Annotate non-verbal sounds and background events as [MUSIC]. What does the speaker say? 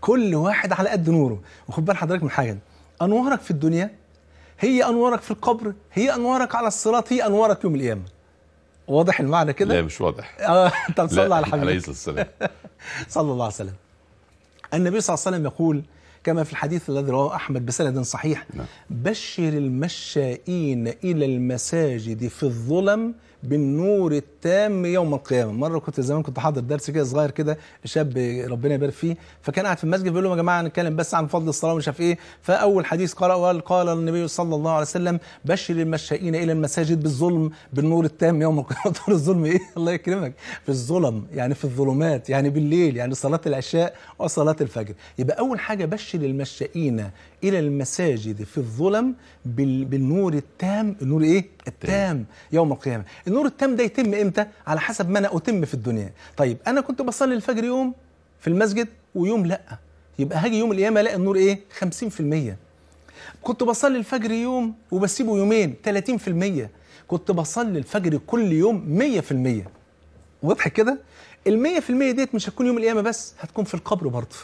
كل واحد على قد نوره وخد بال حضرتك من حاجه انوارك في الدنيا هي انوارك في القبر هي انوارك على الصراط هي انوارك يوم القيامه واضح المعنى كده لا مش واضح اه طب صلى على حبيبك عليه الصلاه والسلام [LAUGHS] صلى الله عليه وسلم النبي صلى الله عليه وسلم يقول كما في الحديث الذي رواه أحمد بسند صحيح نعم. بشر المشائين إلى المساجد في الظلم بالنور التام يوم القيامه مره كنت زمان كنت حاضر درس كده صغير كده شاب ربنا يبارك فيه فكان قاعد في المسجد بيقول لهم يا جماعه نتكلم بس عن فضل الصلاه ومش عارف ايه فاول حديث قرأ وقال قال النبي صلى الله عليه وسلم بشر المشائين الى المساجد بالظلم بالنور التام يوم القيامه [LAUGHS] طول الظلم ايه الله يكرمك في الظلم يعني في الظلمات يعني بالليل يعني صلاه العشاء وصلاه الفجر يبقى اول حاجه بشر يرشد المشائين إلى المساجد في الظلم بالنور التام النور إيه؟ التام يوم القيامة النور التام ده يتم إمتى؟ على حسب ما أنا أتم في الدنيا طيب أنا كنت بصلي الفجر يوم في المسجد ويوم لأ يبقى هاجي يوم القيامة ألاقي النور إيه؟ 50% كنت بصلي الفجر يوم وبسيبه يومين 30% كنت بصلي الفجر كل يوم 100% واضح كده؟ ال 100% ديت مش هتكون يوم القيامه بس هتكون في القبر برضه